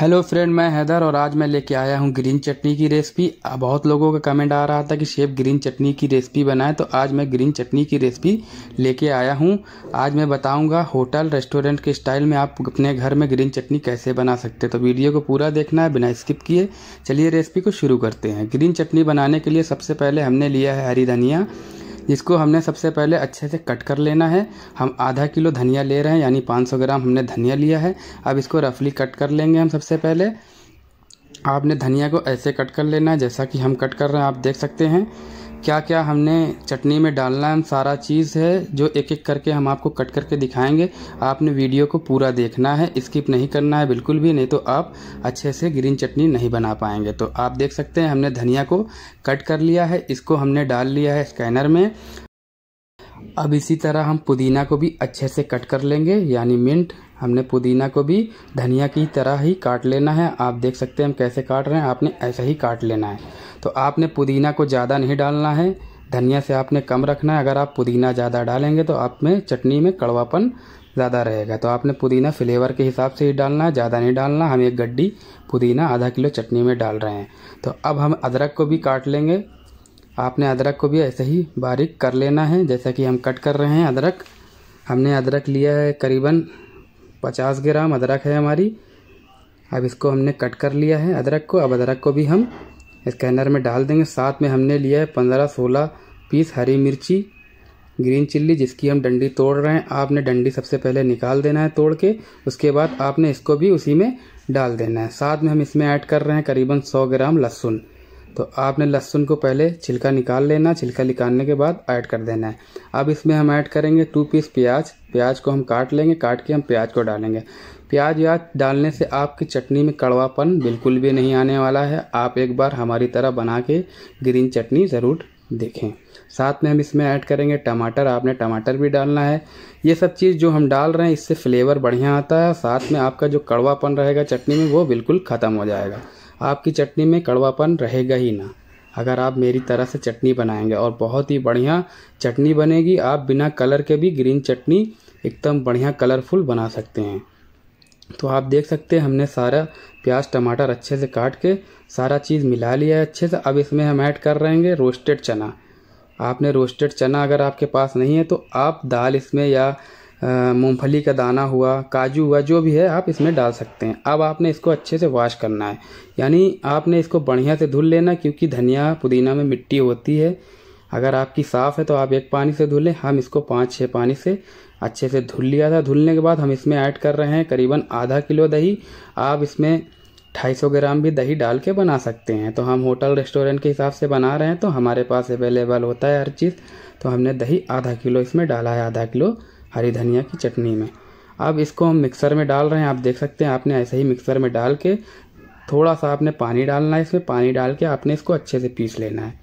hello friend मैं हैदर और आज मैं लेके आया हूँ ग्रीन चटनी की रेसिपी बहुत लोगों का कमेंट आ रहा था कि शेफ ग्रीन चटनी की रेसिपी बनाए तो आज मैं ग्रीन चटनी की रेसिपी लेके आया हूँ आज मैं बताऊँगा होटल रेस्टोरेंट के स्टाइल में आप अपने घर में ग्रीन चटनी कैसे बना सकते हैं तो वीडियो को पूरा देखना है बिना स्किप किए चलिए रेसिपी को शुरू करते हैं ग्रीन चटनी बनाने के लिए सबसे पहले हमने लिया है हरी धनिया इसको हमने सबसे पहले अच्छे से कट कर लेना है हम आधा किलो धनिया ले रहे हैं यानी 500 ग्राम हमने धनिया लिया है अब इसको रफली कट कर लेंगे हम सबसे पहले आपने धनिया को ऐसे कट कर लेना है जैसा कि हम कट कर रहे हैं आप देख सकते हैं क्या क्या हमने चटनी में डालना है सारा चीज़ है जो एक एक करके हम आपको कट करके दिखाएंगे आपने वीडियो को पूरा देखना है स्किप नहीं करना है बिल्कुल भी नहीं तो आप अच्छे से ग्रीन चटनी नहीं बना पाएंगे तो आप देख सकते हैं हमने धनिया को कट कर लिया है इसको हमने डाल लिया है स्कैनर में अब इसी तरह हम पुदीना को भी अच्छे से कट कर लेंगे यानी मिंट हमने पुदीना को भी धनिया की तरह ही काट लेना है आप देख सकते हैं हम कैसे काट रहे हैं आपने ऐसा ही काट लेना है तो आपने पुदीना को ज़्यादा नहीं डालना है धनिया से आपने कम रखना है अगर आप पुदीना ज़्यादा डालेंगे तो आप में चटनी में कड़वापन ज़्यादा रहेगा तो आपने पुदीना फ्लेवर के हिसाब से ही डालना है ज़्यादा नहीं डालना हम एक गड्डी पुदीना आधा किलो चटनी में डाल रहे हैं तो अब हम अदरक को भी काट लेंगे आपने अदरक को भी ऐसे ही बारीक कर लेना है जैसा कि हम कट कर रहे हैं अदरक हमने अदरक लिया है करीबन पचास ग्राम अदरक है हमारी अब इसको हमने कट कर लिया है अदरक को अब अदरक को भी हम स्कैनर में डाल देंगे साथ में हमने लिया है पंद्रह सोलह पीस हरी मिर्ची ग्रीन चिल्ली जिसकी हम डंडी तोड़ रहे हैं आपने डंडी सबसे पहले निकाल देना है तोड़ के उसके बाद आपने इसको भी उसी में डाल देना है साथ में हम इसमें ऐड कर रहे हैं करीबन सौ ग्राम लहसुन तो आपने लहसुन को पहले छिलका निकाल लेना छिलका निकालने के बाद ऐड कर देना है अब इसमें हम ऐड करेंगे टू पीस प्याज प्याज को हम काट लेंगे काट के हम प्याज को डालेंगे प्याज व्याज डालने से आपकी चटनी में कड़वापन बिल्कुल भी नहीं आने वाला है आप एक बार हमारी तरह बना के ग्रीन चटनी ज़रूर देखें साथ में हम इसमें ऐड करेंगे टमाटर आपने टमाटर भी डालना है ये सब चीज़ जो हम डाल रहे हैं इससे फ्लेवर बढ़िया आता है साथ में आपका जो कड़वापन रहेगा चटनी में वो बिल्कुल ख़त्म हो जाएगा आपकी चटनी में कड़वापन रहेगा ही ना अगर आप मेरी तरह से चटनी बनाएंगे और बहुत ही बढ़िया चटनी बनेगी आप बिना कलर के भी ग्रीन चटनी एकदम बढ़िया कलरफुल बना सकते हैं तो आप देख सकते हैं हमने सारा प्याज टमाटर अच्छे से काट के सारा चीज़ मिला लिया है अच्छे से अब इसमें हम ऐड कर रहेंगे रोस्टेड चना आपने रोस्टेड चना अगर आपके पास नहीं है तो आप दाल इसमें या मूंगफली का दाना हुआ काजू हुआ जो भी है आप इसमें डाल सकते हैं अब आपने इसको अच्छे से वॉश करना है यानी आपने इसको बढ़िया से धुल लेना क्योंकि धनिया पुदीना में मिट्टी होती है अगर आपकी साफ़ है तो आप एक पानी से धुलें हम इसको पाँच छः पानी से अच्छे से धुल लिया था धुलने के बाद हम इसमें ऐड कर रहे हैं करीबन आधा किलो दही आप इसमें 250 ग्राम भी दही डाल के बना सकते हैं तो हम होटल रेस्टोरेंट के हिसाब से बना रहे हैं तो हमारे पास अवेलेबल होता है हर चीज़ तो हमने दही आधा किलो इसमें डाला है आधा किलो हरी धनिया की चटनी में अब इसको हम मिक्सर में डाल रहे हैं आप देख सकते हैं आपने ऐसे ही मिक्सर में डाल के थोड़ा सा आपने पानी डालना है इसमें पानी डाल के आपने इसको अच्छे से पीस लेना है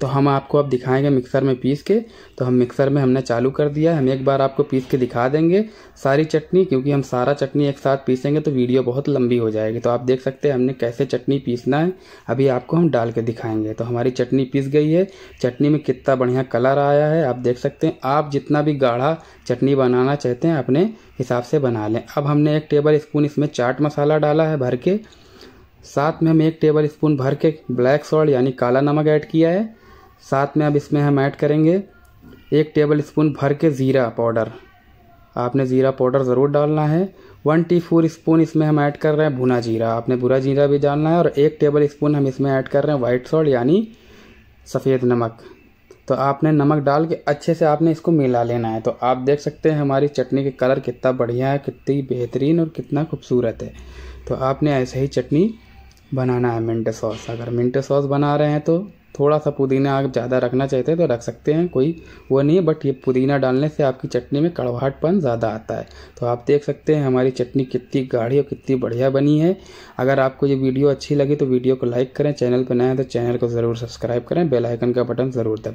तो हम आपको अब दिखाएंगे मिक्सर में पीस के तो हम मिक्सर में हमने चालू कर दिया हम एक बार आपको पीस के दिखा देंगे सारी चटनी क्योंकि हम सारा चटनी एक साथ पीसेंगे तो वीडियो बहुत लंबी हो जाएगी तो आप देख सकते हैं हमने कैसे चटनी पीसना है अभी आपको हम डाल के दिखाएंगे तो हमारी चटनी पीस गई है चटनी में कितना बढ़िया कलर आया है आप देख सकते हैं आप जितना भी गाढ़ा चटनी बनाना चाहते हैं अपने हिसाब से बना लें अब हमने एक टेबल स्पून इसमें चाट मसाला डाला है भर के साथ में हम एक टेबल स्पून भर के ब्लैक सॉल्ट यानी काला नमक ऐड किया है साथ में अब इसमें हम ऐड करेंगे एक टेबल स्पून भर के ज़ीरा पाउडर आपने ज़ीरा पाउडर ज़रूर डालना है वन टी फोर स्पून इसमें हम ऐड कर रहे हैं भुना जीरा आपने भुरा जीरा भी डालना है और एक टेबल स्पून हम इसमें ऐड कर रहे हैं वाइट सॉल्ट यानी सफ़ेद नमक तो आपने नमक डाल के अच्छे से आपने इसको मिला लेना है तो आप देख सकते हैं हमारी चटनी के कलर कितना बढ़िया है कितनी बेहतरीन और कितना खूबसूरत है तो आपने ऐसे ही चटनी बनाना है मिंट सॉस अगर मिंट सॉस बना रहे हैं तो थोड़ा सा पुदीना आप ज़्यादा रखना चाहते हैं तो रख सकते हैं कोई वो नहीं है बट ये पुदीना डालने से आपकी चटनी में कड़वाहटपन ज़्यादा आता है तो आप देख सकते हैं हमारी चटनी कितनी गाढ़ी और कितनी बढ़िया बनी है अगर आपको ये वीडियो अच्छी लगी तो वीडियो को लाइक करें चैनल पर नए हैं तो चैनल को ज़रूर सब्सक्राइब करें बेलाइकन का बटन ज़रूर दबाएँ